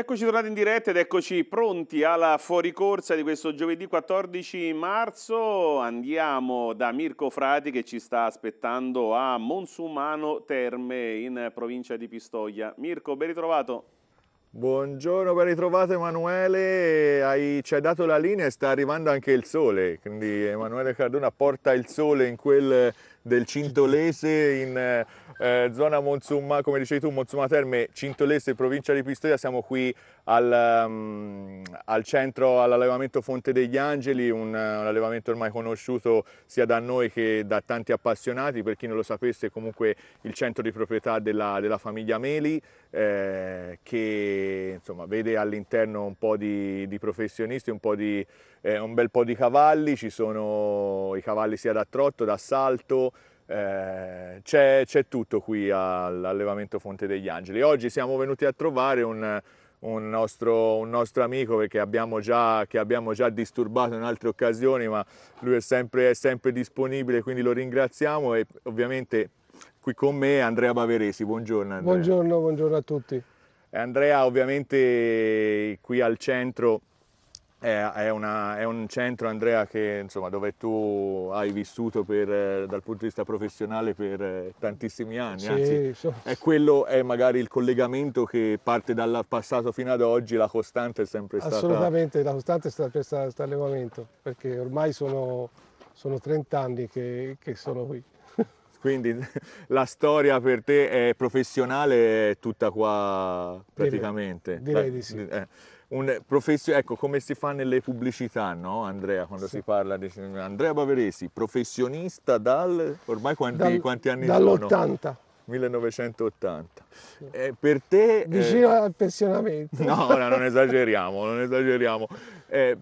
Eccoci tornati in diretta ed eccoci pronti alla fuoricorsa di questo giovedì 14 marzo. Andiamo da Mirko Frati che ci sta aspettando a Monsumano Terme in provincia di Pistoia. Mirko, ben ritrovato. Buongiorno, ben ritrovato Emanuele, Hai, ci hai dato la linea e sta arrivando anche il sole, quindi Emanuele Cardona porta il sole in quel del Cintolese in eh, zona Monsumma, come dicevi tu, Monsumma Terme, Cintolese, provincia di Pistoia, siamo qui al, um, al centro all'allevamento Fonte degli Angeli, un, un, allevamento ormai conosciuto sia da noi che da tanti appassionati, per chi non lo sapesse comunque il centro di proprietà della, della famiglia Meli, eh, che insomma, vede all'interno un po' di, di professionisti, un, po di, eh, un bel po' di cavalli, ci sono i cavalli sia da trotto, da salto, eh, c'è, tutto qui all'allevamento Fonte degli Angeli. Oggi siamo venuti a trovare un, un, nostro, un nostro, amico perché abbiamo già, che abbiamo già disturbato in altre occasioni, ma lui è sempre, è sempre disponibile, quindi lo ringraziamo e ovviamente qui con me è Andrea Baveresi. Buongiorno Andrea. Buongiorno, buongiorno a tutti. Andrea ovviamente qui al centro è, una, è, un centro, Andrea, che, insomma, dove tu hai vissuto per, eh, dal punto di vista professionale per eh, tantissimi anni. Sì, Anzi, so. è quello è magari il collegamento che parte dal passato fino ad oggi, la costante è sempre stata. Assolutamente, la costante è stata questo allevamento, perché ormai sono, sono 30 anni che, che sono qui. Quindi la storia per te è professionale, è tutta qua praticamente. Direi, direi di sì. Eh un professionista, ecco come si fa nelle pubblicità, no Andrea, quando sì. si parla di Andrea Baveresi, professionista dal, ormai quanti, dal, quanti anni dall'80. 1980. Eh, per te... Eh, Vicino eh... al pensionamento. No, no, non esageriamo, non esageriamo. Eh,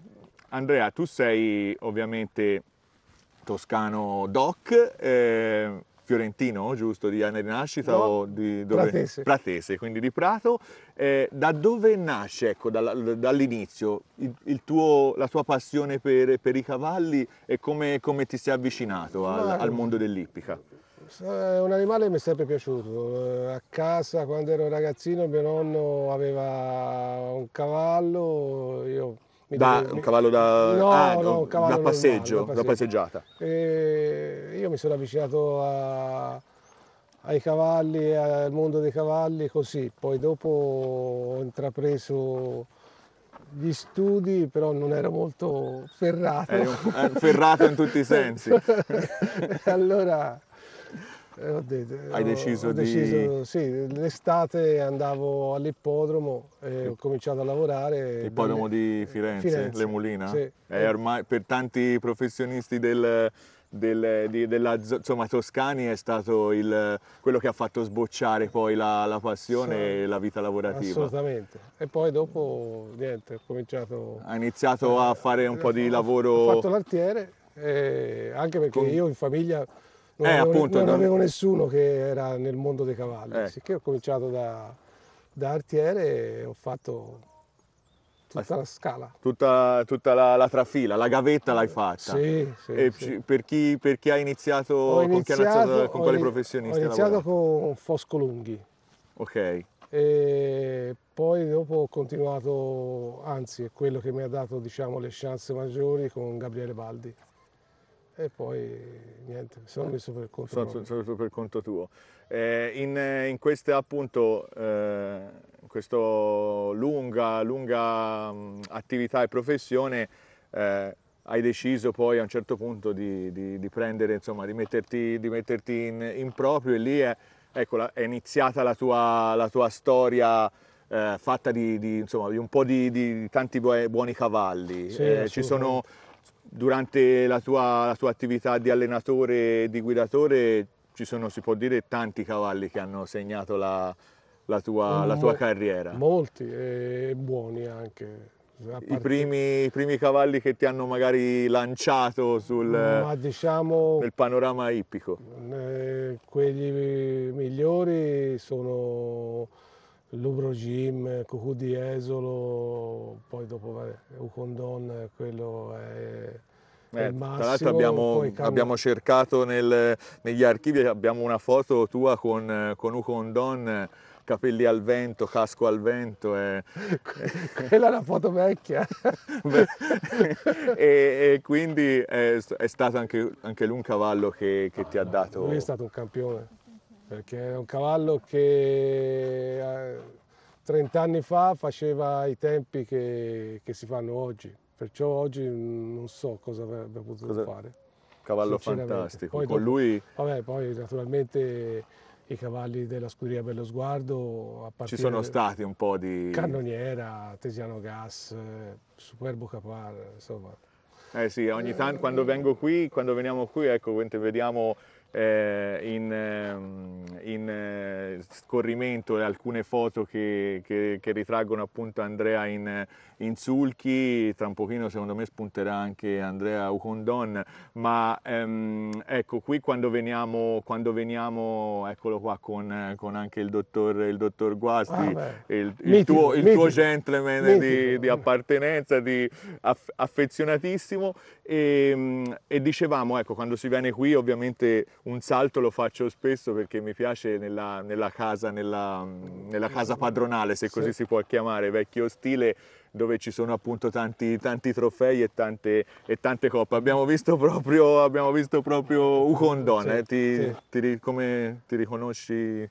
Andrea, tu sei ovviamente toscano doc, eh, fiorentino, giusto, di anni di nascita no, o di dove? Pratese. Pratese, quindi di Prato. Eh, da dove nasce, ecco, dall'inizio, la tua passione per, per i cavalli e come, come, ti sei avvicinato al, al mondo dell'ippica? È eh, un animale che mi è sempre piaciuto. Eh, a casa, quando ero ragazzino, mio nonno aveva un cavallo, io da, un cavallo da, no, ah, no, un cavallo da passeggio, normale, da passeggiata. Da eh, passeggiata. io mi sono avvicinato a, ai cavalli, al mondo dei cavalli, così. Poi dopo ho intrapreso gli studi, però non ero molto ferrato. Eri eh, ferrato in tutti i sensi. allora eh, ho detto, hai deciso, ho deciso di... Sì, l'estate andavo all'ippodromo e ho cominciato a lavorare. L'ippodromo di Firenze, Firenze, Le Mulina? Sì. È ormai per tanti professionisti del del, di, della insomma, Toscani è stato il, quello che ha fatto sbocciare poi la, la passione sì, e la vita lavorativa. Assolutamente. E poi dopo niente, ho cominciato... Ha iniziato eh, a fare un po' di ho, lavoro... Ho fatto l'artiere, eh, anche perché Con... io in famiglia non, eh, avevo, appunto, non avevo nessuno che era nel mondo dei cavalli, eh. sicché ho cominciato da, da artiere e ho fatto tutta la scala. Tutta, tutta la, la, trafila, la gavetta l'hai fatta. Sì, sì, sì. Per, chi, per, chi, ha iniziato, iniziato, con, iniziato, con quali professionisti? Ho iniziato con Fosco Lunghi. Ok. E poi dopo ho continuato, anzi è quello che mi ha dato diciamo, le chance maggiori con Gabriele Baldi e poi niente, sono eh, messo per conto sono, Sono, sono per conto tuo. Eh, in, eh, in, questa appunto, eh, in questa lunga, lunga attività e professione eh, hai deciso poi a un certo punto di, di, di prendere, insomma, di metterti, di metterti in, in, proprio e lì è, ecco, è iniziata la tua, la tua storia eh, fatta insomma, di, un po' di, tanti buoni cavalli. Sì, ci sono Durante la tua, la tua attività di allenatore e di guidatore ci sono, si può dire, tanti cavalli che hanno segnato la, la tua, la tua carriera. Molti e buoni anche. I primi, I primi, cavalli che ti hanno magari lanciato sul diciamo, nel panorama ippico? Eh, quelli migliori sono Lubro Jim, Cucù di Esolo, poi dopo vabbè, Ucondon, quello è... Eh, massimo, tra l'altro abbiamo, abbiamo cercato nel, negli archivi, abbiamo una foto tua con, con Ucondon, capelli al vento, casco al vento. E... Quella è la foto vecchia. Beh, e, e, quindi è, è stato anche, anche, lui un cavallo che, che ah, ti ha dato... Lui è stato un campione perché è un cavallo che 30 eh, anni fa faceva i tempi che, che si fanno oggi, perciò oggi non so cosa avrebbe potuto cosa... fare. Cavallo fantastico, poi con dopo, lui... Vabbè, poi naturalmente i cavalli della scuderia Bello Sguardo a partire... Ci sono stati un po' di... Cannoniera, Tesiano Gas, Superbo Capar, insomma... Eh sì, ogni tanto eh, quando vengo qui, quando veniamo qui, ecco, vediamo eh, in, ehm, in eh, scorrimento alcune foto che, che, che ritraggono appunto Andrea in, in, sulchi, tra un pochino secondo me spunterà anche Andrea Ucondon, ma ehm, ecco qui quando veniamo, quando veniamo eccolo qua con, con anche il dottor, il dottor Guasti, ah, il, il, tuo, il tuo gentleman di, di, appartenenza, di aff, affezionatissimo, e, ehm, e, dicevamo, ecco, quando si viene qui ovviamente un salto lo faccio spesso perché mi piace nella, nella, casa, nella, nella casa, padronale, se così sì. si può chiamare, vecchio stile, dove ci sono appunto tanti, tanti trofei e tante, e tante, coppe. Abbiamo visto proprio, abbiamo visto proprio Ucondon, sì, eh? ti, sì. ti, come ti riconosci?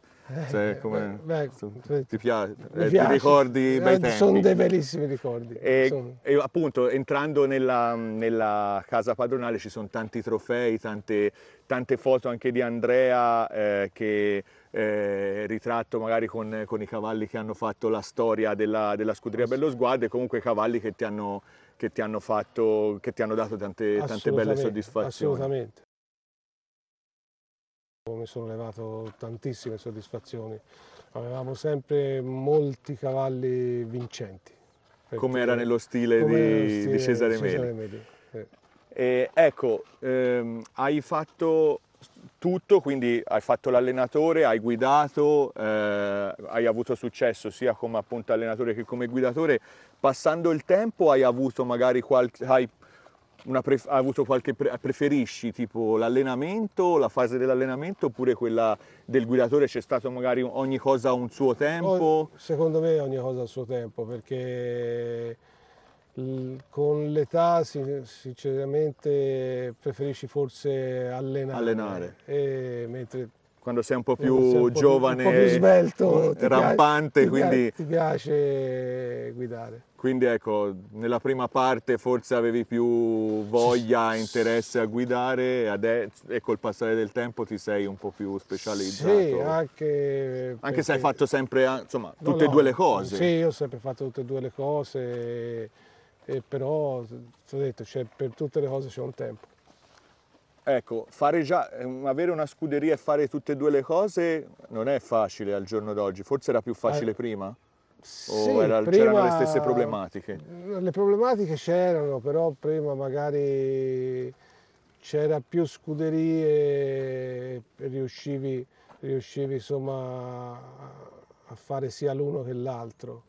Cioè, eh, come, beh, beh, cioè, ti piace? Eh, piace. Ti ricordi eh, Sono dei bellissimi ricordi. E, e appunto, entrando nella, nella, casa padronale ci sono tanti trofei, tante, tante foto anche di Andrea eh, che eh, ritratto magari con, con, i cavalli che hanno fatto la storia della, della scuderia Bello Sguardo e comunque cavalli che ti hanno, che ti hanno, fatto, che ti hanno dato tante, tante belle soddisfazioni. Assolutamente. Mi sono levato tantissime soddisfazioni. Avevamo sempre molti cavalli vincenti. Come era nello stile, di, stile di, Cesare, Cesare Meli. eh. ecco, ehm, hai fatto tutto, quindi hai fatto l'allenatore, hai guidato, eh, hai avuto successo sia come appunto allenatore che come guidatore. Passando il tempo hai avuto magari qualche... Hai ha avuto qualche pre- preferisci, tipo l'allenamento, la fase dell'allenamento oppure quella del guidatore? C'è stato magari ogni cosa a un suo tempo? secondo me ogni cosa a suo tempo perché con l'età sinceramente preferisci forse allenare, allenare. E, mentre quando sei un po' più un giovane, po più, più svelto, rampante, piace, quindi... Ti piace guidare. Quindi ecco, nella prima parte forse avevi più voglia, interesse a guidare adesso, ecco, e col passare del tempo ti sei un po' più specializzato. Sì, anche... Anche se hai fatto sempre, insomma, tutte no, e due le cose. Sì, io ho sempre fatto tutte e due le cose, e però, ti ho detto, cioè, per tutte le cose c'è un tempo. Ecco, già, ehm, avere una scuderia e fare tutte e due le cose non è facile al giorno d'oggi, forse era più facile eh, prima? Sì, o era, prima, c'erano le stesse problematiche? Le problematiche c'erano, però prima magari c'era più scuderie e riuscivi, riuscivi insomma a fare sia l'uno che l'altro.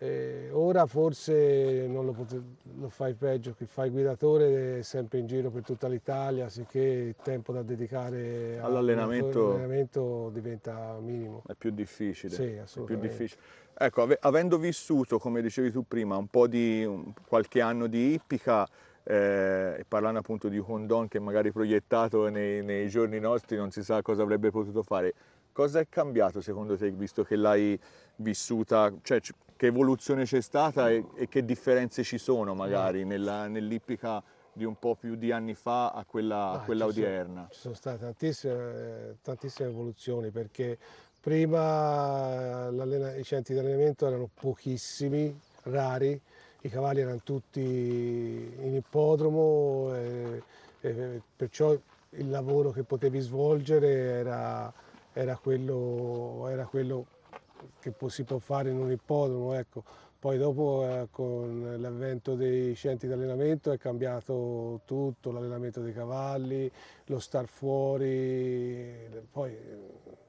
E ora forse non lo, pot- lo, fai peggio, chi fai guidatore è sempre in giro per tutta l'Italia, sicché il tempo da dedicare all'allenamento, all'allenamento diventa minimo. È più difficile. Sì, assolutamente. Più difficile. Ecco, av- avendo vissuto, come dicevi tu prima, un po' di un, qualche anno di ippica, eh, parlando appunto di Hondon che magari proiettato nei, nei giorni nostri non si sa cosa avrebbe potuto fare, cosa è cambiato secondo te, visto che l'hai vissuta? Cioè, che evoluzione c'è stata e, e, che differenze ci sono magari eh. nell'ippica di un po' più di anni fa a quella, ah, a quella ci odierna. Sono, ci sono state tantissime, tantissime evoluzioni perché prima eh, i centri di allenamento erano pochissimi, rari, i cavalli erano tutti in ippodromo, e, e perciò il lavoro che potevi svolgere era, era quello, era quello che si può fare in un ippodromo. Ecco. Poi dopo eh, con l'avvento dei centri di allenamento è cambiato tutto, l'allenamento dei cavalli, lo star fuori, poi eh,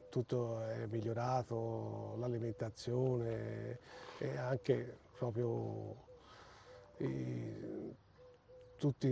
tutto è migliorato, l'alimentazione e anche proprio i, tutte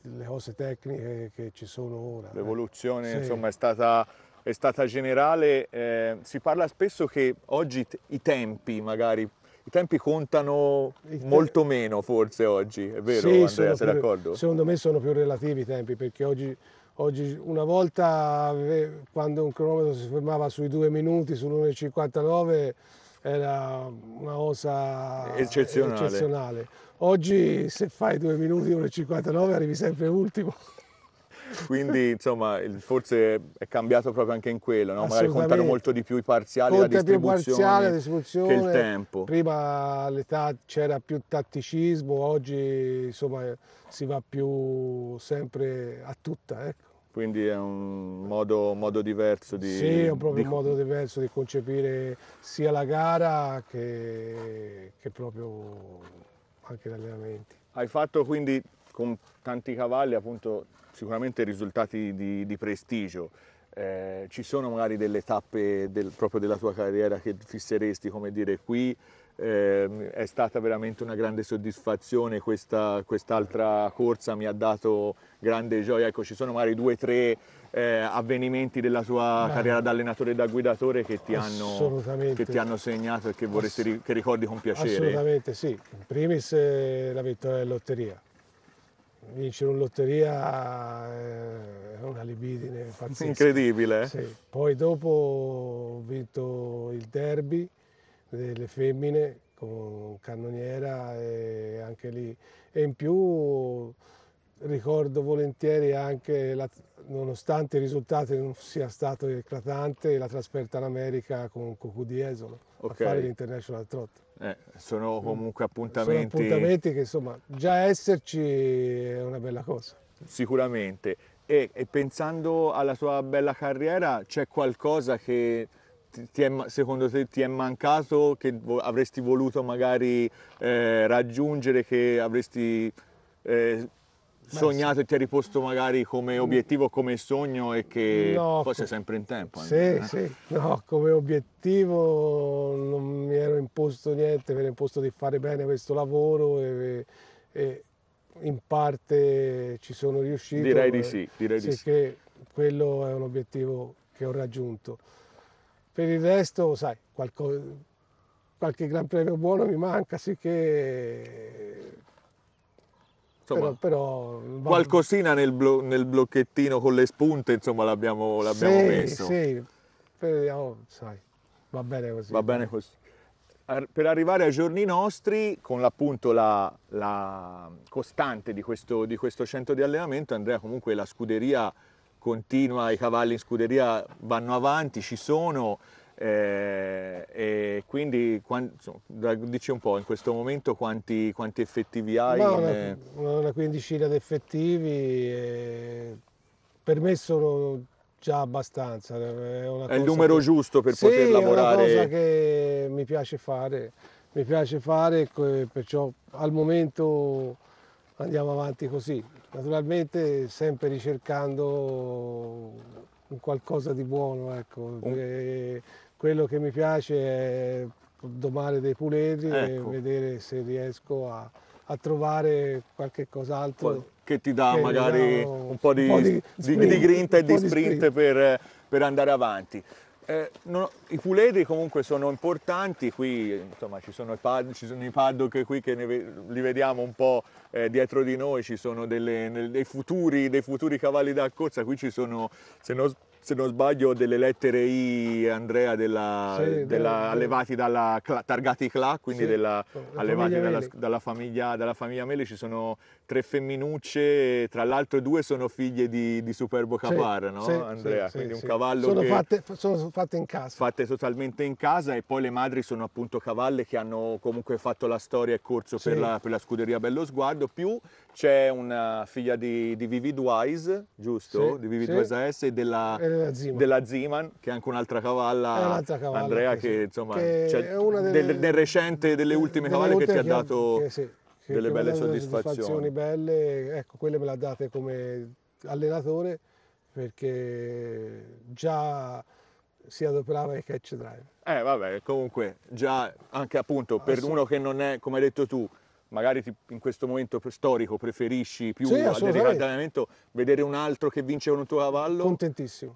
le cose tecniche che ci sono ora. Eh. L'evoluzione eh. sì. insomma è stata è stata generale, eh, si parla spesso che oggi t- i tempi magari i tempi contano molto meno forse oggi, è vero sì, Andrea, sei più, d'accordo? Secondo me sono più relativi i tempi perché oggi, oggi una volta eh, quando un cronometro si fermava sui due minuti, sull'1,59 era una cosa eccezionale. eccezionale. Oggi se fai due minuti 1,59 arrivi sempre ultimo. Quindi insomma forse è cambiato proprio anche in quello, no? magari contano molto di più i parziali, Conta la distribuzione, più parziale, distribuzione che il tempo. Prima c'era più tatticismo, oggi insomma si va più sempre a tutta. Ecco. Quindi è un modo, modo diverso di... Sì, è proprio di... un modo diverso di concepire sia la gara che, che proprio anche gli allenamenti. Hai fatto quindi con tanti cavalli appunto sicuramente risultati di, di prestigio. Eh, ci sono magari delle tappe del, proprio della tua carriera che fisseresti, come dire, qui eh, è stata veramente una grande soddisfazione, questa, quest'altra corsa mi ha dato grande gioia. Ecco, ci sono magari due o tre eh, avvenimenti della tua Beh, carriera da allenatore e da guidatore che ti, hanno, che ti hanno, segnato e che, vorresti, che ricordi con piacere. Assolutamente sì, in primis eh, la vittoria in lotteria vincere una lotteria eh, è una libidine pazzesca. Incredibile. Eh? Sì. Poi dopo ho vinto il derby delle femmine con cannoniera e anche lì. E in più ricordo volentieri anche, la, nonostante il risultato non sia stato eclatante, la trasferta in America con Cocu Diesolo okay. a fare l'International Trot. Eh, sono mm. comunque appuntamenti... Sono appuntamenti che insomma già esserci è una bella cosa. Sicuramente. E, e pensando alla tua bella carriera, c'è qualcosa che ti è, secondo te ti è mancato, che avresti voluto magari eh, raggiungere, che avresti... Eh, sognato e ti hai riposto magari come mm. obiettivo, come sogno e che no, poi sei sempre in tempo. Sì, eh? sì, no, come obiettivo non mi ero imposto niente, mi ero imposto di fare bene questo lavoro e, e in parte ci sono riuscito. Direi di sì, direi di sì. Che quello è un obiettivo che ho raggiunto. Per il resto, sai, qualcosa, qualche gran premio buono mi manca, sì che Insomma, però, però, qualcosina nel, blo- nel, blocchettino con le spunte, insomma, l'abbiamo, l'abbiamo sì, messo. Sì, però, sai, va bene così. Va bene così. Per arrivare ai giorni nostri, con appunto la, la costante di questo, di questo, centro di allenamento, Andrea comunque la scuderia continua, i cavalli in scuderia vanno avanti, ci sono, eh, e quindi insomma, dici un po' in questo momento quanti, quanti effettivi hai? una, una, quindicina di effettivi, per me sono già abbastanza. È, è il numero che... giusto per sì, poter lavorare. È una cosa che mi piace fare, mi piace fare, ecco, perciò al momento andiamo avanti così. Naturalmente sempre ricercando qualcosa di buono, ecco. Un... E quello che mi piace è domare dei puledri ecco. e vedere se riesco a, a trovare qualche cos'altro. Che ti dà che magari un po' di, po di, sprint, di grinta e di sprint, sprint. Per, per andare avanti. Eh, no, I puledri comunque sono importanti, qui insomma, ci, sono pad, ci, sono i paddock qui che ne, li vediamo un po' eh, dietro di noi, ci sono delle, dei, futuri, dei, futuri, cavalli da corsa, qui ci sono, se non se non sbaglio, delle lettere I, Andrea, della, sì, della, allevati dalla Targati Cla, quindi sì, della, allevati dalla, dalla, famiglia, dalla famiglia Mele. Ci sono tre femminucce, tra l'altro due sono figlie di, di Superbo Capar, sì, no Andrea? quindi un cavallo sono che... Fatte, sono fatte in casa. Fatte totalmente in casa e poi le madri sono appunto cavalle che hanno comunque fatto la storia e corso per la, per, la, scuderia Bello Sguardo, più c'è una figlia di, di Vivid Wise, giusto? Di Vivid Wise AS e della... E della Ziman. della Ziman, che è anche un'altra cavalla, eh, cavalla Andrea, che, sì. insomma, che cioè, delle, del, del, recente, delle ultime delle cavalle ultime che ti ha dato che, sì, che, delle belle soddisfazioni. soddisfazioni belle, ecco, quelle me le ha date come allenatore perché già si adoperava il catch drive. Eh vabbè, comunque già anche appunto per uno che non è, come hai detto tu, magari ti, in questo momento storico preferisci più sì, al allenamento vedere un altro che vince con un tuo cavallo? Contentissimo.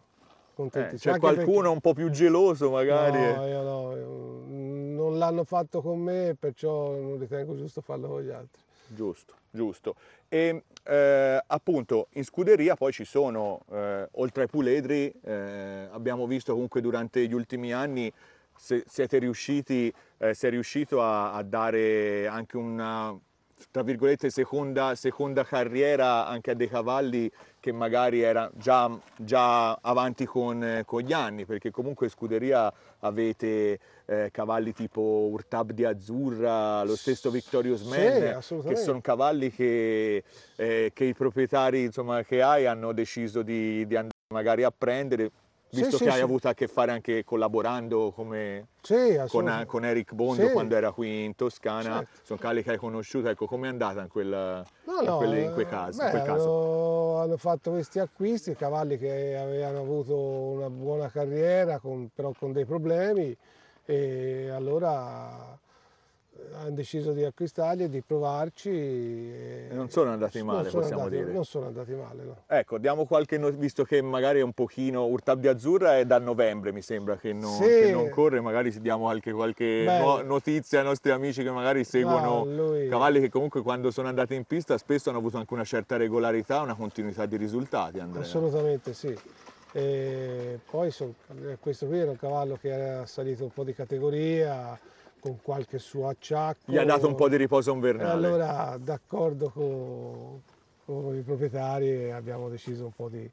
Contentissimo. Eh, c'è cioè, qualcuno perché... un po' più geloso magari? No, eh. io no, io... non l'hanno fatto con me, perciò non ritengo giusto farlo con gli altri. Giusto, giusto. E eh, appunto in scuderia poi ci sono, eh, oltre ai puledri, eh, abbiamo visto comunque durante gli ultimi anni se siete riusciti, eh, sei riuscito a, a, dare anche una, tra virgolette, seconda, seconda, carriera anche a dei cavalli che magari era già, già avanti con, eh, con, gli anni, perché comunque in scuderia avete eh, cavalli tipo Urtab di Azzurra, lo stesso Victorious Man, sì, che sono cavalli che, eh, che i proprietari insomma, che hai hanno deciso di, di andare magari a prendere visto sì, che sì, hai avuto a che fare anche collaborando come, con, eh, con, Eric Bondo quando era qui in Toscana, certo. sono cali che hai conosciuto, ecco com'è andata in, quel, no, in, no, in eh, quel, caso? Beh, in quel caso. Hanno, hanno, fatto questi acquisti, cavalli che avevano avuto una buona carriera, con, però con dei problemi e allora eh, hanno deciso di acquistarli e di provarci. E non sono andati male, sono possiamo andati, dire. Non sono andati male, no. Ecco, diamo qualche notizia, visto che magari è un pochino, Urtabia Azzurra è da novembre, mi sembra, che non, sì. che non corre, magari diamo anche qualche Beh. notizia ai nostri amici che magari seguono no, ah, cavalli che comunque quando sono andati in pista spesso hanno avuto anche una certa regolarità, una continuità di risultati, Andrea. Assolutamente, sì. E poi so, eh, questo qui era un cavallo che era salito un po' di categoria, con qualche suo acciacco. Gli ha dato un po' di riposo invernale. Allora, d'accordo con, con i proprietari, abbiamo deciso un po' di,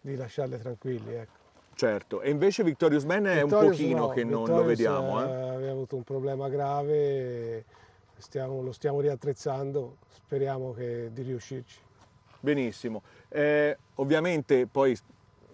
di lasciarle tranquilli. Ecco. Certo, e invece Victorious Man è Victorious un pochino no, che non Victorious lo vediamo. Eh. eh? Abbiamo avuto un problema grave, stiamo, lo stiamo riattrezzando, speriamo che, di riuscirci. Benissimo. Eh, ovviamente poi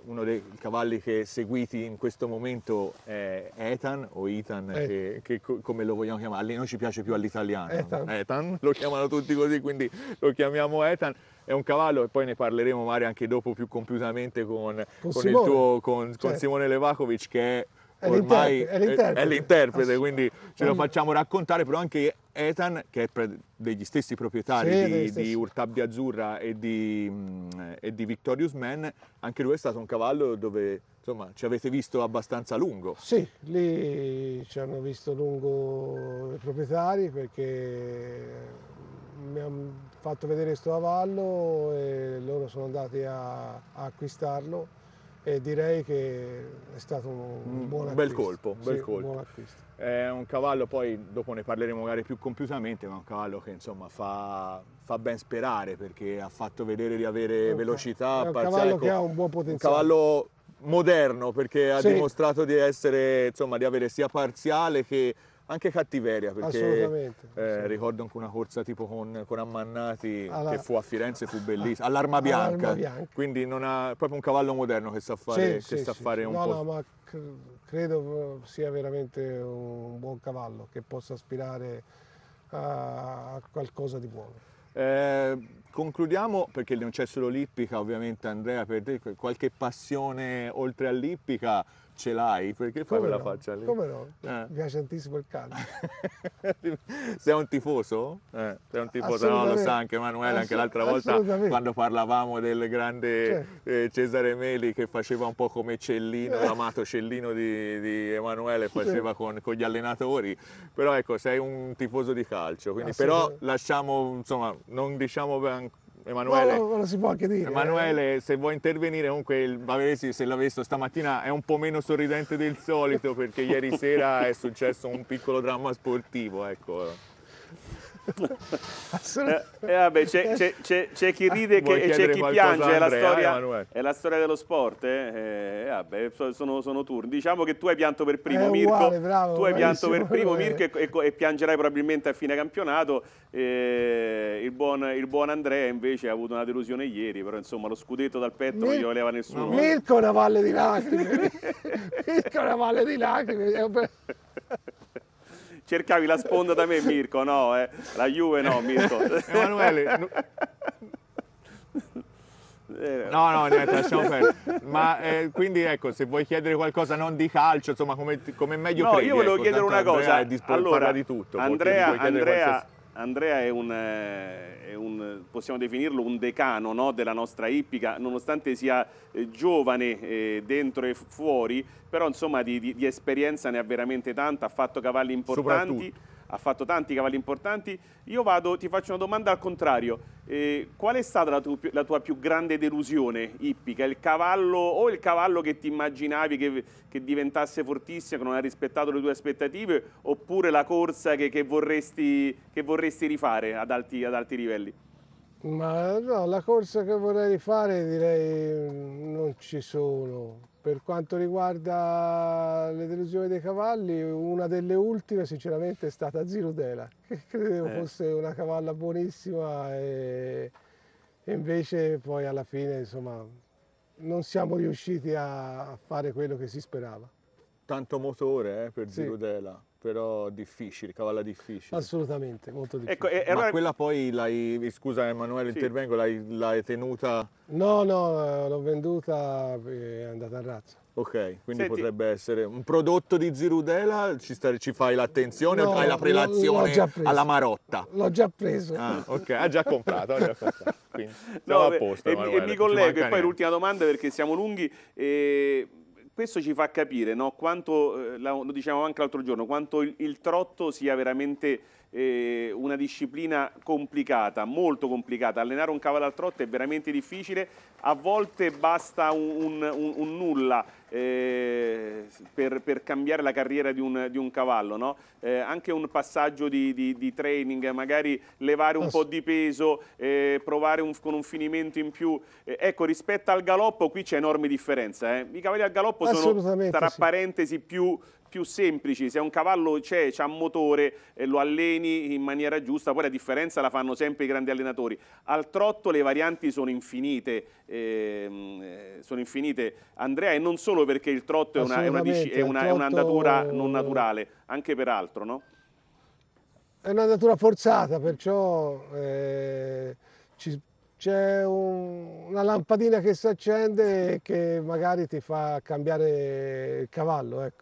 uno dei cavalli che seguiti in questo momento è Ethan o Ethan, eh. che, che come lo vogliamo chiamarli, non ci piace più all'italiano. Ethan. Ethan. lo chiamano tutti così, quindi lo chiamiamo Ethan. È un cavallo e poi ne parleremo magari anche dopo più compiutamente con, con, con Simone. Tuo, con, cioè. Simone Levakovic che è... Ormai è l'interprete, è l'interprete, è ah, l'interprete quindi ce lo facciamo raccontare, però anche Ethan, che è degli stessi proprietari sì, di, di, Urtabbia Azzurra e di, mh, mm, e di, Victorious Man, anche lui è stato un cavallo dove insomma, ci avete visto abbastanza lungo. Sì, lì ci hanno visto lungo i proprietari perché mi hanno fatto vedere questo cavallo e loro sono andati a, a acquistarlo e direi che è stato un buon acquisto. Bel colpo, bel sì, colpo. Buon è un cavallo, poi dopo ne parleremo magari più compiutamente, ma è un cavallo che insomma fa, fa ben sperare perché ha fatto vedere di avere okay. velocità. È un cavallo ecco, che ha un buon potenziale. Un cavallo moderno perché ha sì. dimostrato di essere, insomma, di avere sia parziale che anche cattiveria perché eh, sì. ricordo anche una corsa tipo con, con Ammannati Alla... che fu a Firenze fu bellissima all'arma bianca. All'arma bianca quindi non ha proprio un cavallo moderno che sa fare, sì, che sì, sa fare un no, po' no ma credo sia veramente un buon cavallo che possa aspirare a qualcosa di buono eh, concludiamo perché non c'è solo l'ippica ovviamente Andrea per te qualche passione oltre all'ippica ce l'hai? Perché fai quella no? faccia lì? Come no? Eh. Mi piace tantissimo il calcio. sei un tifoso? Eh, sei un tifoso, no, lo sa anche Emanuele, anche l'altra volta quando parlavamo del grande certo. eh, Cesare Meli che faceva un po' come Cellino, eh. l'amato Cellino di, di Emanuele, faceva con, con, gli allenatori. Però ecco, sei un tifoso di calcio, quindi però lasciamo, insomma, non diciamo ancora Emanuele, no, no, si può anche dire. Emanuele, eh. se vuoi intervenire, comunque il Bavesi, se l'ha visto stamattina, è un po' meno sorridente del solito perché ieri sera è successo un piccolo dramma sportivo. Ecco. Eh, eh, vabbè, c'è, c'è, c'è, chi ah, ride che, e c'è chi piange, Andrea, è, la storia, eh, è la storia dello sport. Eh? eh vabbè, sono, sono, turni. Diciamo che tu hai pianto per primo, Mirko. bravo, tu hai pianto per primo, Mirko, e, e, e, piangerai probabilmente a fine campionato. Il buon, il, buon, Andrea invece ha avuto una delusione ieri, però insomma lo scudetto dal petto Mir- non gli voleva nessuno. Mirko una valle di lacrime. Mirko una valle di lacrime. cercavi la sponda da me Mirko, no, eh. la Juve no Mirko. Emanuele... No... Eh. No, no, niente, lasciamo perdere. Ma eh, quindi ecco, se vuoi chiedere qualcosa non di calcio, insomma, come, come meglio no, credi, io volevo ecco, chiedere una Andrea cosa. È allora, di tutto. Andrea, Andrea, qualsiasi... Andrea è un, eh, è un, possiamo definirlo un decano no, della nostra ippica, nonostante sia eh, giovane eh, dentro e fuori, però insomma di, di, di, esperienza ne ha veramente tanta, ha fatto cavalli importanti ha fatto tanti cavalli importanti. Io vado, ti faccio una domanda al contrario. Eh, qual è stata la, tu, la, tua più grande delusione ippica? Il cavallo o il cavallo che ti immaginavi che, che diventasse fortissimo, che non ha rispettato le tue aspettative, oppure la corsa che, che, vorresti, che vorresti, rifare ad alti, ad alti livelli? Ma no, la corsa che vorrei rifare direi mm, non ci sono per quanto riguarda le delusioni dei cavalli, una delle ultime sinceramente è stata Zirudela, che credevo eh. fosse una cavalla buonissima e, e, invece poi alla fine insomma, non siamo riusciti a fare quello che si sperava. Tanto motore eh, per sì. Zirudela però difficile, cavalla difficile. Assolutamente, molto difficile. Ecco, e, Ma quella poi l'hai, scusa Emanuele sì. intervengo, l'hai, tenuta? No, no, eh, l'ho venduta e eh, è andata a razza. Ok, quindi Senti... potrebbe essere un prodotto di Zirudela, ci, sta, ci fai l'attenzione no, o hai la prelazione alla marotta? L'ho già preso. Ah, ok, ha già comprato, ha già comprato. Quindi, no, a posto, e, e mi collego, e poi l'ultima domanda perché siamo lunghi. E questo ci fa capire no, quanto, eh, lo dicevamo anche l'altro giorno, quanto il, il trotto sia veramente eh, una disciplina complicata, molto complicata. Allenare un cavallo al trotto è veramente difficile, a volte basta un, un, un nulla eh, per, per, cambiare la carriera di un, di un cavallo, no? eh, anche un passaggio di, di, di, training, magari levare un po' di peso, eh, provare un, con un finimento in più. Eh, ecco, rispetto al galoppo qui c'è enorme differenza. Eh. I cavalli al galoppo sono, tra sì. parentesi, più più semplici, se un cavallo c'è, c'ha un motore, e lo alleni in maniera giusta, poi la differenza la fanno sempre i grandi allenatori. Al trotto le varianti sono infinite, ehm, eh, sono infinite Andrea, e non solo perché il trotto è, una, è, una, è, una, è un'andatura non naturale, anche per altro, no? È un'andatura forzata, perciò eh, ci, c'è un, una lampadina che si accende e che magari ti fa cambiare il cavallo. Ecco.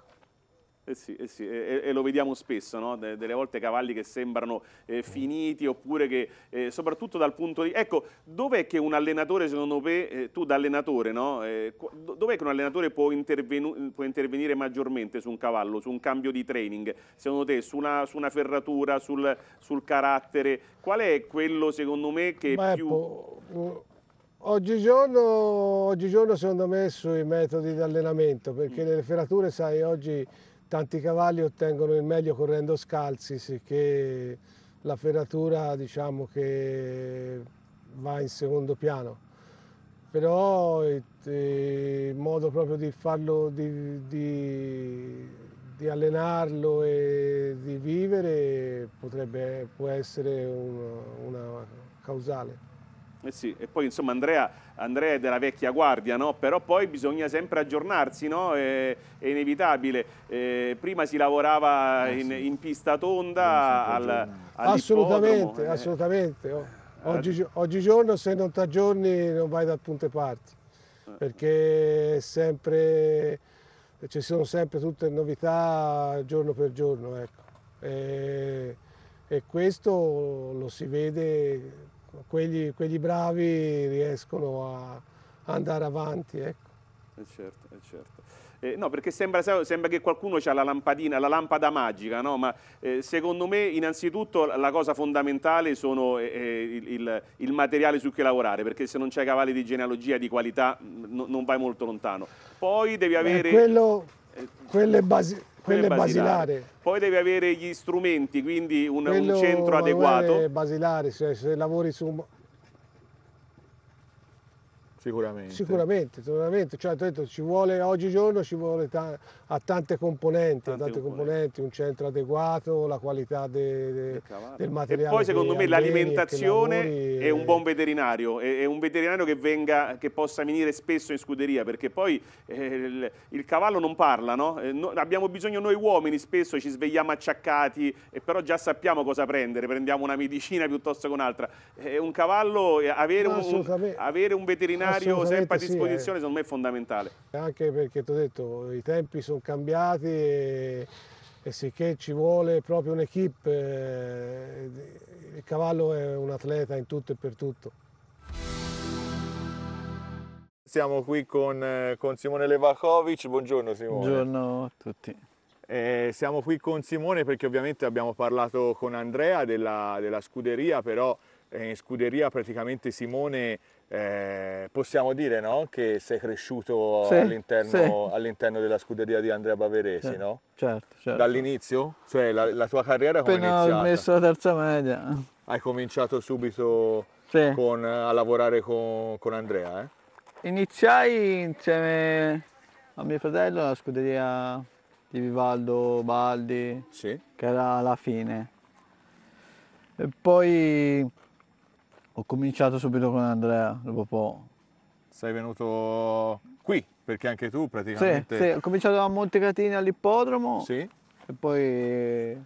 Eh sì, eh sì, e, e, lo vediamo spesso, no? De, delle volte cavalli che sembrano eh, finiti oppure che eh, soprattutto dal punto di... Ecco, dov'è che un allenatore secondo te, eh, tu da allenatore, no? Eh, dov'è che un allenatore può, intervenu... può, intervenire maggiormente su un cavallo, su un cambio di training? Secondo te, su una, su una ferratura, sul, sul, carattere? Qual è quello secondo me che Beh, più... Po... Oggigiorno, oggigiorno secondo me sui metodi di allenamento, perché mm. le ferrature sai oggi tanti cavalli ottengono il meglio correndo scalzi, sicché la ferratura diciamo che va in secondo piano. Però eh, il modo proprio di farlo, di, di, di allenarlo e di vivere potrebbe, può essere un, una causale. Eh sì, e poi insomma Andrea, Andrea, è della vecchia guardia, no? però poi bisogna sempre aggiornarsi, no? è, è, inevitabile. Eh, prima si lavorava eh, in, sì. in, pista tonda al, eh. Assolutamente, assolutamente. Oggi, oggigiorno se non ti aggiorni non vai da tutte parti, eh. perché sempre, ci sono sempre tutte novità giorno per giorno. Ecco. E, e questo lo si vede Ecco, quelli, quelli bravi riescono a andare avanti. Ecco. Eh certo, eh certo. Eh, no, perché sembra, sembra, che qualcuno ha la lampadina, la lampada magica, no? ma eh, secondo me innanzitutto la cosa fondamentale sono eh, eh il, il, materiale su cui lavorare, perché se non c'è cavalli di genealogia di qualità mm, non vai molto lontano. Poi devi avere... Quello, eh, quello, è, basi quello è basilare. basilare. Poi devi avere gli strumenti, quindi un, un centro adeguato. Quello è basilare, cioè, se lavori su Sicuramente. Sicuramente, sicuramente. Cioè, detto, ci vuole oggigiorno ci vuole ta a tante componenti, tante a tante componenti. un centro adeguato, la qualità de de del materiale. E poi secondo me l'alimentazione è un buon veterinario, è, è un veterinario che, venga, che, possa venire spesso in scuderia, perché poi eh, il, il, cavallo non parla, no? Eh, no, Abbiamo bisogno noi uomini spesso, ci svegliamo acciaccati, e però già sappiamo cosa prendere, prendiamo una medicina piuttosto che un'altra. Eh, un cavallo, eh, avere un, avere un veterinario seminario sempre a disposizione sì, eh. secondo me è fondamentale. Anche perché ti ho detto, i tempi sono cambiati e, e sicché ci vuole proprio un'equipe, eh, il cavallo è un atleta in tutto e per tutto. Siamo qui con, eh, con Simone Levakovic, buongiorno Simone. Buongiorno a tutti. Eh, siamo qui con Simone perché ovviamente abbiamo parlato con Andrea della, della scuderia, però eh, in scuderia praticamente Simone eh, possiamo dire no? che sei cresciuto sì, all'interno, sì. all'interno, della scuderia di Andrea Baveresi, certo, no? Certo, certo. Dall'inizio? Cioè la, la tua carriera come Appena ho messo la terza media. Hai cominciato subito sì. con, a lavorare con, con Andrea, eh? Iniziai insieme a mio fratello alla scuderia di Vivaldo Baldi, che era alla fine. E poi ho cominciato subito con Andrea, dopo po'. Sei venuto qui, perché anche tu praticamente... Sì, sì. ho cominciato da Montecatini all'ippodromo. Sì. E poi eh,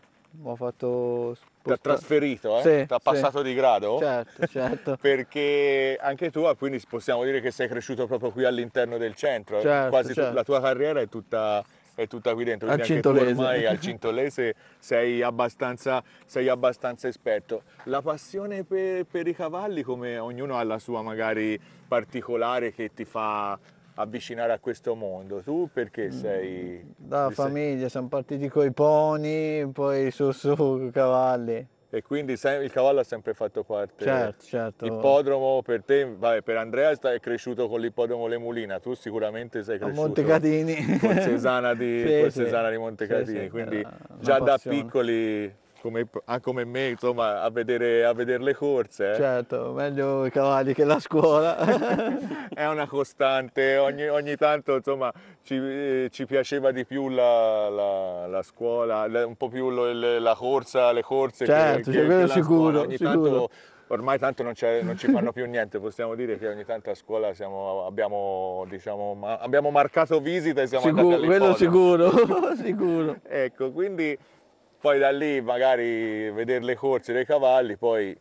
ho fatto... Ti ha trasferito, eh? Sì, Ti ha passato sì. di grado? Certo, certo. perché anche tu, ah, quindi possiamo dire che sei cresciuto proprio qui all'interno del centro. Certo, Quasi certo. la tua carriera è tutta è tutta qui dentro. Al cintolese. ormai al cintolese sei abbastanza, sei abbastanza esperto. La passione per, per, i cavalli, come ognuno ha la sua magari particolare che ti fa avvicinare a questo mondo. Tu perché mm, sei... Da famiglia, sei... siamo partiti con i poni, poi su su cavalli e quindi il cavallo ha sempre fatto parte. Certo, certo. L'ippodromo per te, vabbè, per Andrea è cresciuto con l'ippodromo Lemulina, tu sicuramente sei cresciuto. A Montecatini. Con Cesana di, sì, sì. di Montecatini, sì, quindi già passione. da piccoli come, ah, come me, insomma, a vedere, a vedere le corse. Eh. Certo, meglio i cavalli che la scuola. È una costante, ogni, ogni tanto insomma, ci, eh, ci, piaceva di più la, la, la scuola, un po' più le, la corsa, le corse. Certo, che, cioè, che, che sicuro, ogni sicuro. Tanto, ormai tanto non, non, ci fanno più niente, possiamo dire che ogni tanto a scuola siamo, abbiamo, diciamo, ma, abbiamo, marcato visita e siamo sicuro, andati all'ipodromo. Quello sicuro, sicuro. Ecco, quindi poi da lì magari vedere le corse dei cavalli, poi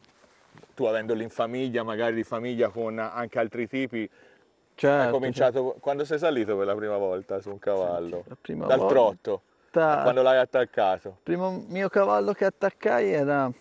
tu avendoli in famiglia, magari di famiglia con anche altri tipi, certo, hai cominciato certo. quando sei salito per la prima volta su un cavallo, Senti, dal volta. trotto, da... quando l'hai attaccato. Il primo mio cavallo che attaccai era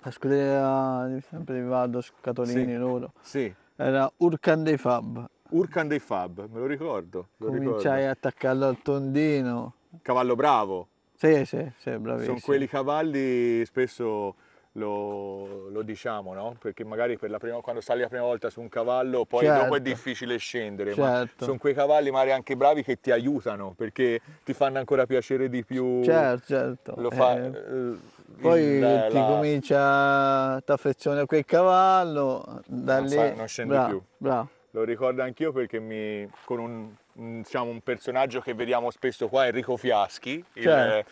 la scuderia sempre Valdo Scatolini sì. loro. Sì. Era Urcan dei Fab. Urcan dei Fab, me lo ricordo. lo Cominciai ricordo. a attaccarlo al tondino. Cavallo bravo. Sì, sì, sì, bravissimo. Sono quelli cavalli, spesso lo, lo, diciamo, no? Perché magari per la prima, quando sali la prima volta su un cavallo, poi certo. dopo è certo. difficile scendere, certo. sono quei cavalli magari anche bravi che ti aiutano, perché ti fanno ancora piacere di più. Certo, certo. Fa, eh, eh poi la, ti la... comincia, ti affezioni quel cavallo, da non lì... Fa, non scendi bravo, più. Bravo. Lo ricordo anch'io perché mi, con un diciamo, un personaggio che vediamo spesso qua, Enrico Fiaschi, certo.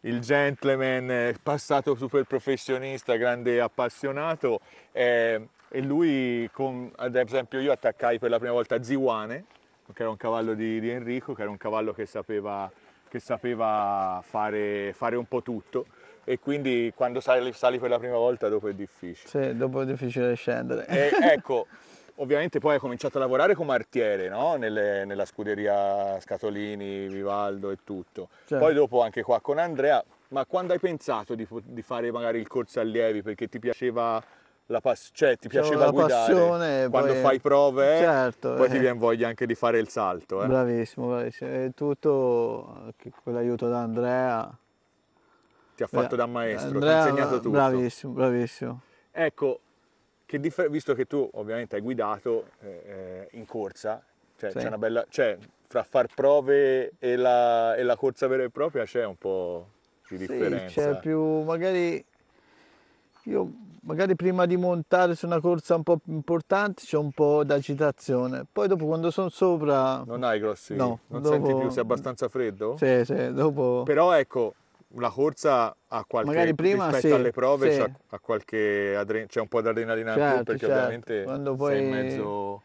il, il, gentleman eh, passato super professionista, grande appassionato, eh, e lui, con, ad esempio io attaccai per la prima volta Ziwane, che era un cavallo di, di Enrico, che era un cavallo che sapeva, che sapeva fare, fare un po' tutto e quindi quando sali, sali, per la prima volta dopo è difficile. Sì, dopo è difficile scendere. E, ecco, ovviamente poi hai cominciato a lavorare come artiere, no? Nelle, nella scuderia Scatolini, Vivaldo e tutto. Certo. Poi dopo anche qua con Andrea, ma quando hai pensato di, di fare magari il corso allievi perché ti piaceva la pass- cioè ti piaceva la guidare, passione, quando poi... fai prove certo, poi eh. ti viene voglia anche di fare il salto. Eh. Bravissimo, bravissimo, è tutto con l'aiuto da Andrea. Ti ha fatto da maestro, Andrea, ti ha insegnato tutto. Bravissimo, bravissimo. Ecco, che visto che tu ovviamente hai guidato eh, eh, in corsa, cioè, sì. c'è una bella, cioè, fra far prove e la, e la, corsa vera e propria c'è un po' di differenza. Sì, c'è più, magari io magari prima di montare su una corsa un po' importante c'è un po' d'agitazione, poi dopo quando sono sopra... Non hai grossi... No, non dopo... senti più, sei abbastanza freddo? Sì, sì, dopo... Però ecco, la corsa ha qualche Magari prima, rispetto sì, alle prove sì. c'è, qualche c'è un po' di adrenalina certo, più perché certo. ovviamente Quando poi... sei in mezzo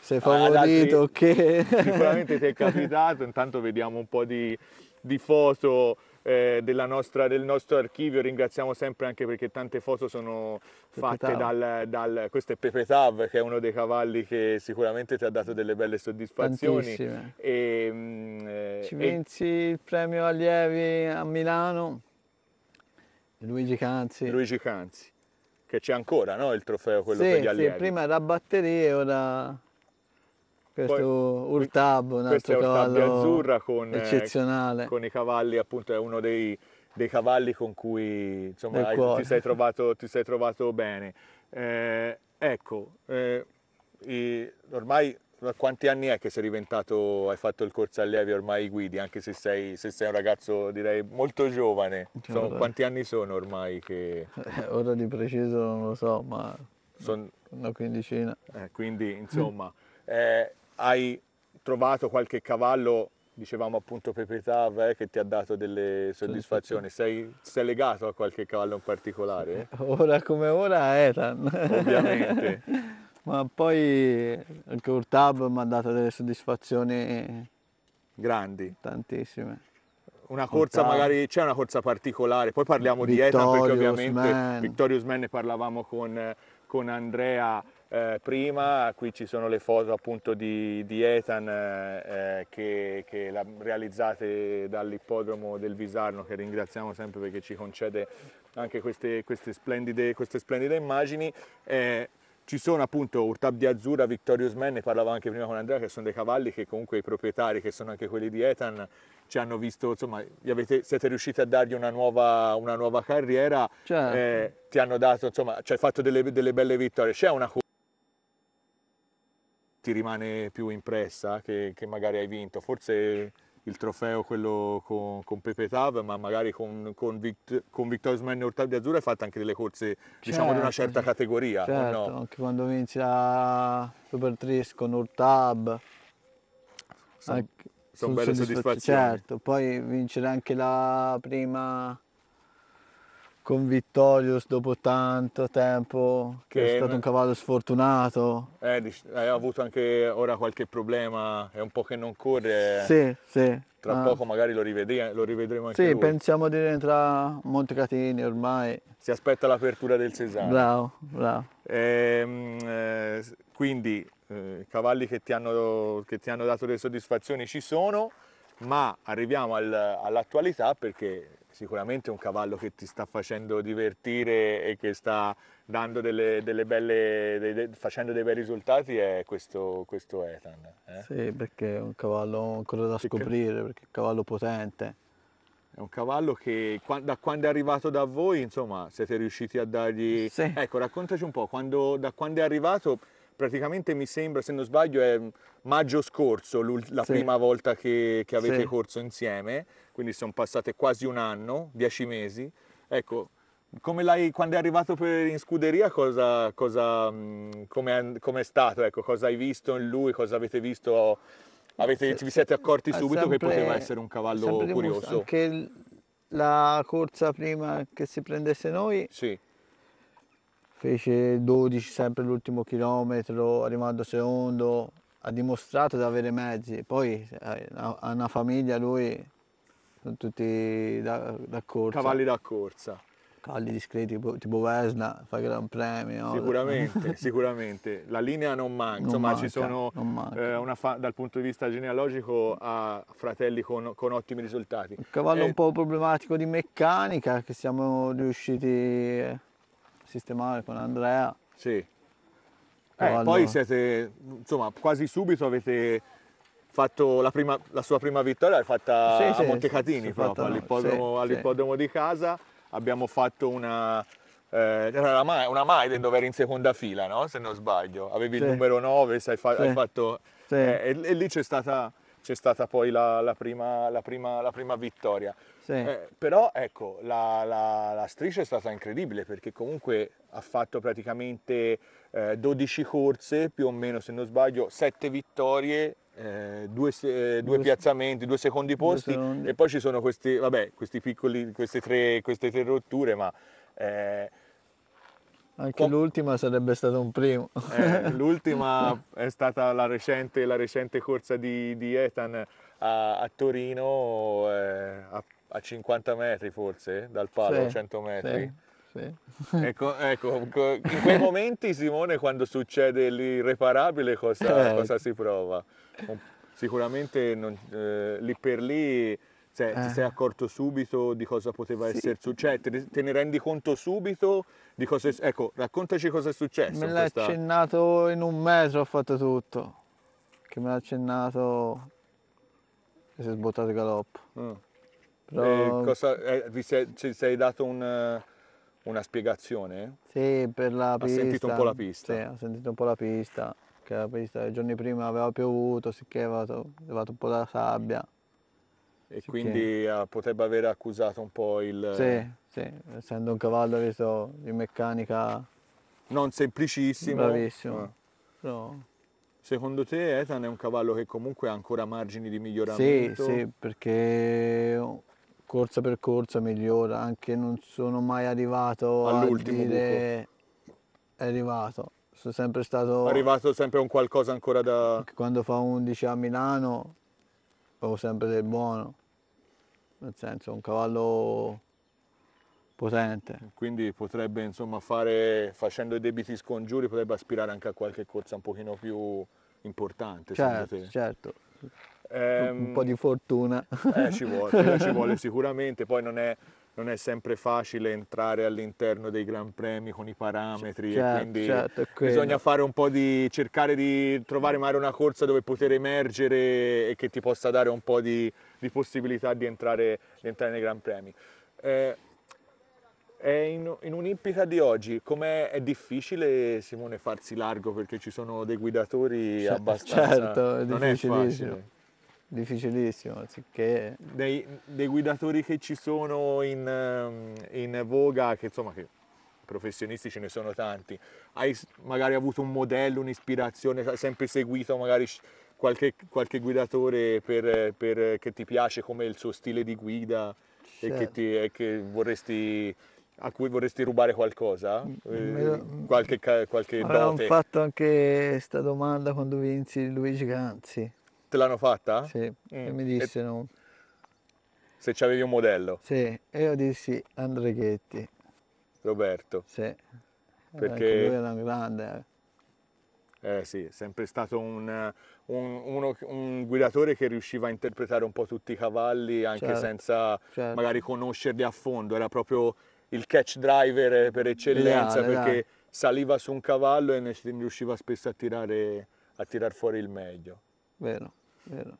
sei favorito che okay. sicuramente ti è capitato intanto vediamo un po' di, di foto eh, nostra, del nostro archivio, ringraziamo sempre anche perché tante foto sono fatte dal, dal, questo è Pepe Tav che è uno dei cavalli che sicuramente ti ha dato delle belle soddisfazioni. E, mh, ehm, eh, Ci e... il premio allievi a Milano, Luigi Canzi. Luigi Canzi, che c'è ancora no? il trofeo quello sì, per gli allievi. Sì, prima era batteria, ora questo Poi, Urtab, un altro cavallo azzurra con, eh, eccezionale. con i cavalli, appunto è uno dei, dei cavalli con cui insomma, hai, ti, sei trovato, ti, sei trovato, bene. Eh, ecco, eh, i, ormai quanti anni è che sei diventato, hai fatto il corso allievi ormai guidi, anche se sei, se sei un ragazzo direi molto giovane, insomma, quanti anni sono ormai che... Eh, ora di preciso non lo so, ma Son... una quindicina. Eh, quindi insomma, eh, hai trovato qualche cavallo, dicevamo appunto proprietà eh, che ti ha dato delle soddisfazioni, sei, sei, legato a qualche cavallo in particolare? Ora come ora Ethan. Ovviamente. Ma poi anche Urtab mi ha dato delle soddisfazioni grandi. Tantissime una corsa Contare. magari c'è una corsa particolare poi parliamo Vittorius di Ethan perché ovviamente Man. Victorious Man ne parlavamo con, con Andrea eh, prima, qui ci sono le foto appunto di, di Ethan eh, eh, che, che la, realizzate dall'ippodromo del Visarno che ringraziamo sempre perché ci concede anche queste, queste, splendide, queste splendide, immagini. Eh, ci sono appunto Urtab di Azzurra, Victorious Man, ne parlavo anche prima con Andrea, che sono dei cavalli che comunque i proprietari, che sono anche quelli di Ethan, ci hanno visto, insomma, gli avete, siete riusciti a dargli una nuova, una nuova carriera, certo. eh, ti hanno dato, insomma, ci hai fatto delle, delle belle vittorie. C'è una cosa ti rimane più impressa che, che magari hai vinto? Forse il trofeo quello con, con Pepe Tav, ma magari con, con, Vict- con Vittorio Smanni Ortal di Azzurra hai fatto anche delle corse certo, diciamo di una certo. certa categoria. Certo, no? anche quando vinci la Super Tris con Ortab. Sono, sono belle soddisfazioni. Certo, poi vincere anche la prima con Vittorius dopo tanto tempo, che, che è stato un cavallo sfortunato. Eh, eh avuto anche ora qualche problema, è un po' che non corre. Sì, sì. Tra ah. poco magari lo, rivedre, lo rivedremo anche Sì, lui. pensiamo di rientrare a Montecatini ormai. Si aspetta l'apertura del Cesare. Bravo, bravo. Ehm, eh, quindi eh, cavalli che ti, hanno, che ti hanno dato delle soddisfazioni ci sono, ma arriviamo al, all'attualità perché sicuramente un cavallo che ti sta facendo divertire e che sta delle, delle belle, de, de, facendo dei bei risultati è questo, questo Ethan. Eh? Sì, perché è un cavallo ancora da scoprire, perché è un cavallo potente. È un cavallo che da quando è arrivato da voi, insomma, siete riusciti a dargli... Sì. Ecco, raccontaci un po', quando, da quando è arrivato praticamente mi sembra, se non sbaglio, è maggio scorso la sì. prima volta che, che avete sì. corso insieme, quindi sono passate quasi un anno, dieci mesi. Ecco, quando è arrivato per, in scuderia, cosa, cosa, mm, come, è, com è stato? Ecco, cosa hai visto in lui? Cosa avete visto? Avete, vi siete accorti eh, subito sempre, che poteva essere un cavallo curioso? Anche la corsa prima che si prendesse noi. Sì fece 12 sempre l'ultimo chilometro, arrivando secondo, ha dimostrato di avere mezzi, poi eh, ha una famiglia lui, sono tutti da, da corsa. Cavalli da corsa. Cavalli discreti tipo, tipo Vesna, fa gran premio. Sicuramente, sicuramente. La linea non manca, insomma manca, ci sono eh, fa- dal punto di vista genealogico ha fratelli con, con ottimi risultati. Un cavallo e... Eh, un po' problematico di meccanica che siamo riusciti eh, sistemare con Andrea. Sì. Eh, Poi siete, insomma, quasi subito avete fatto la, prima, la sua prima vittoria, l'hai fatta sì, a sì, Montecatini sì, proprio, all'ippodromo, all'ippodromo di casa. Abbiamo fatto una, eh, era una, una Maiden dove eri in seconda fila, no? se non sbaglio. Avevi sì. il numero 9, sai, fa- sì. hai fatto... Sì. Eh, e, e, lì c'è stata, stata poi la, la, prima, la, prima, la, prima, vittoria. Sì. Eh, però ecco, la, la, la, striscia è stata incredibile perché comunque ha fatto praticamente eh, 12 corse, più o meno se non sbaglio, 7 vittorie, eh, due, eh, due, due, piazzamenti, due secondi posti due e poi ci sono questi, vabbè, questi piccoli, queste, tre, queste tre rotture, ma eh, anche Com- l'ultima sarebbe stato un primo. Eh, l'ultima è stata la recente, la recente corsa di, di Ethan a, a Torino, eh, a, a, 50 metri forse, dal palo, sì, 100 metri. Sì, sì. Ecco, ecco, in quei momenti Simone quando succede l'irreparabile cosa, eh. cosa si prova? Sicuramente non, eh, lì per lì cioè, eh. ti sei accorto subito di cosa poteva sì. essere successo? Cioè, te, ne rendi conto subito di cosa è Ecco, raccontaci cosa è successo. Me l'ha questa... accennato in un mese, ho fatto tutto. Che me l'ha accennato e si è sbottato il galoppo. Mm. Però... E cosa, eh, sei, ci sei dato un, una spiegazione? Sì, per la pista. Ho sentito un po' la pista. Sì, ho sentito un po' la pista. Che la pista, i giorni prima aveva piovuto, sicché che aveva levato un po' la sabbia e sì, quindi sì. Ah, potrebbe aver accusato un po' il... Sì, sì, essendo un cavallo visto di meccanica... Non semplicissimo. Bravissimo. No. Ah. Secondo te Ethan è un cavallo che comunque ha ancora margini di miglioramento? Sì, sì, perché corsa per corsa migliora, anche non sono mai arrivato all'ultimo dire... Buco. è arrivato. Sono sempre stato... arrivato sempre un qualcosa ancora da... Quando fa 11 a Milano, ho sempre del buono nel senso è un cavallo potente. Quindi potrebbe insomma fare, facendo i debiti scongiuri, potrebbe aspirare anche a qualche corsa un pochino più importante. Certo, certo. Ehm, un po' di fortuna. Eh, ci vuole, ci vuole sicuramente, poi non è non è sempre facile entrare all'interno dei gran premi con i parametri certo, quindi certo, bisogna fare un po' di cercare di trovare magari una corsa dove poter emergere e che ti possa dare un po' di, di possibilità di entrare, di entrare, nei gran premi. Eh, in, in un'impica di oggi com'è è difficile Simone farsi largo perché ci sono dei guidatori certo, abbastanza certo, è non è facile difficilissimo, anziché... Dei, dei, guidatori che ci sono in, ehm, in voga, che insomma che professionisti ce ne sono tanti, hai magari avuto un modello, un'ispirazione, hai sempre seguito magari qualche, qualche guidatore per, per, che ti piace come il suo stile di guida certo. e che, ti, che vorresti a cui vorresti rubare qualcosa? Mm, eh, qualche qualche dote? Ho fatto anche questa domanda quando vinsi Luigi Canzi. Te l'hanno fatta? Sì, mm. e mi dissero... E... Se c'avevi un modello? Sì, e io dissi Andreghetti. Roberto? Sì. Eh, perché... Lui era un grande. Eh, eh sì, sempre stato un, un, uno, un, guidatore che riusciva a interpretare un po' tutti i cavalli anche certo, senza certo. magari conoscerli a fondo, era proprio il catch driver eh, per eccellenza Leale, perché dai. saliva su un cavallo e ne riusciva spesso a tirare a tirar fuori il meglio. Vero. Vero.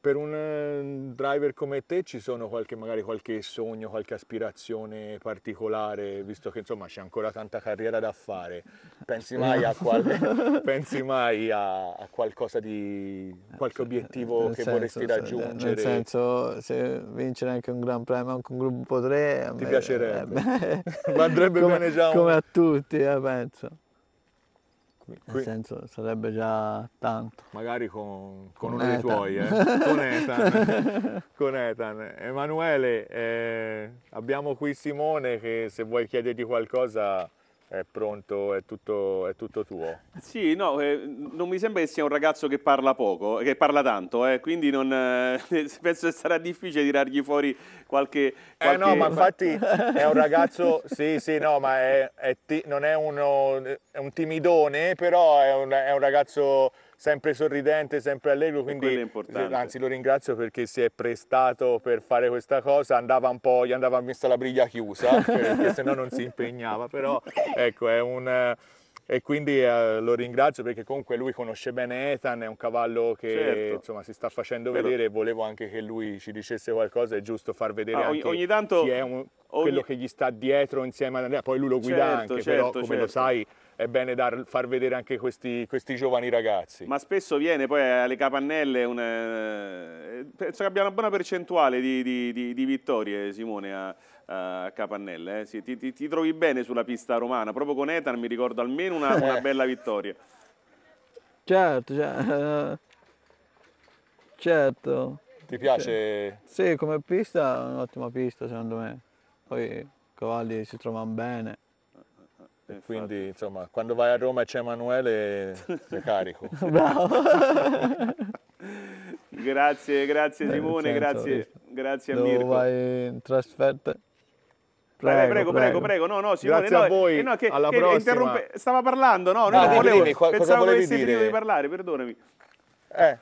Per un eh, driver come te ci sono qualche, magari qualche sogno, qualche aspirazione particolare, visto che insomma c'è ancora tanta carriera da fare, pensi mai a, qual... pensi mai a, a qualcosa di, qualche obiettivo nel che senso, vorresti raggiungere? Nel senso, se vincere anche un Gran Premio, anche un gruppo 3... Ti me, piacerebbe, eh, ma andrebbe come, bene già un... Come a tutti, eh, penso. Nel Qui. senso, sarebbe già tanto. Magari con, con, con uno Ethan. dei tuoi, eh? con, Ethan. con Ethan. Emanuele, eh, abbiamo qui Simone che se vuoi chiederti qualcosa è pronto, è tutto, è tutto tuo. Sì, no, eh, non mi sembra che sia un ragazzo che parla poco, eh, che parla tanto, eh, quindi non, eh, penso che sarà difficile tirargli fuori qualche, qualche... Eh no, ma infatti è un ragazzo, sì, sì, no, ma è, è ti, non è, uno, è un timidone, però è un, è un ragazzo sempre sorridente, sempre allegro, quindi anzi lo ringrazio perché si è prestato per fare questa cosa, andava un po', gli andava messa la briglia chiusa, perché se no non si impegnava, però ecco è un e quindi eh, lo ringrazio perché comunque lui conosce bene Ethan, è un cavallo che certo. insomma, si sta facendo Vero. vedere e volevo anche che lui ci dicesse qualcosa, è giusto far vedere ah, ogni, ogni tanto, chi è un, ogni... quello che gli sta dietro insieme ad Andrea, poi lui lo guida certo, anche, certo, però come lo certo. sai è bene dar, far vedere anche questi, questi, giovani ragazzi. Ma spesso viene poi alle capannelle, una, eh, eh, penso che abbia una buona percentuale di, di, di, di vittorie Simone a, uh, Capannella. Eh? Sì, ti, ti, ti, trovi bene sulla pista romana, proprio con Ethan mi ricordo almeno una, una eh. bella vittoria. Certo, cioè, eh, certo. Ti piace? Sì, come pista è un'ottima pista secondo me. Poi i cavalli si trovano bene. E quindi insomma quando vai a Roma e c'è Emanuele sei carico. Bravo. grazie, grazie Simone, grazie, grazie a Mirko. Dove vai in trasferta? Prego, prego, prego, prego, No, no, Simone, Grazie no, a eh, voi, no, che, alla che prossima. Stava parlando, no? no, no volevo, dimmi, cosa volevi dire? di parlare, perdonami. Eh.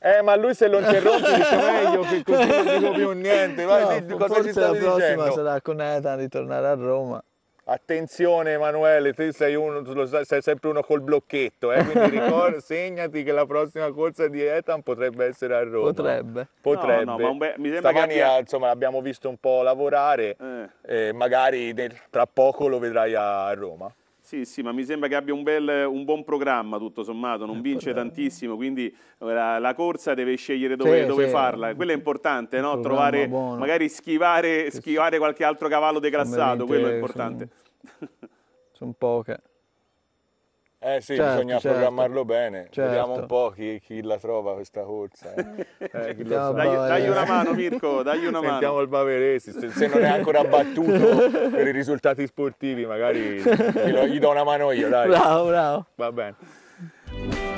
Eh, ma lui se lo interrompi dice meglio che così non dico più niente. Vai, no, cosa ci La prossima sarà con Nathan ritornare a Roma. Attenzione Emanuele, tu sei, uno, sai, sei sempre uno col blocchetto, eh? quindi ricorda, segnati che la prossima corsa di Etan potrebbe essere a Roma. Potrebbe. Potrebbe. No, no, be- mi Stamani, che insomma, l'abbiamo visto un po' lavorare, eh. Eh, magari nel, tra poco lo vedrai a Roma. Sì, sì, ma mi sembra che abbia un, bel, un buon programma tutto sommato, non eh, vince tantissimo, quindi la, la, corsa deve scegliere dove, sì, dove sì. farla. Quello è importante, no? trovare, buono. magari schivare, schivare, qualche altro cavallo declassato, quello è importante. sono, sono poche. Eh sì, certo, bisogna certo. programmarlo bene. Certo. Vediamo un po' chi, chi, la trova questa corsa. Eh. Eh, dai, dagli, una mano Mirko, dai una Sentiamo mano. Sentiamo il Bavaresi, se, se non è ancora battuto per i risultati sportivi magari gli, gli do una mano io, dai. Bravo, bravo. Va bene.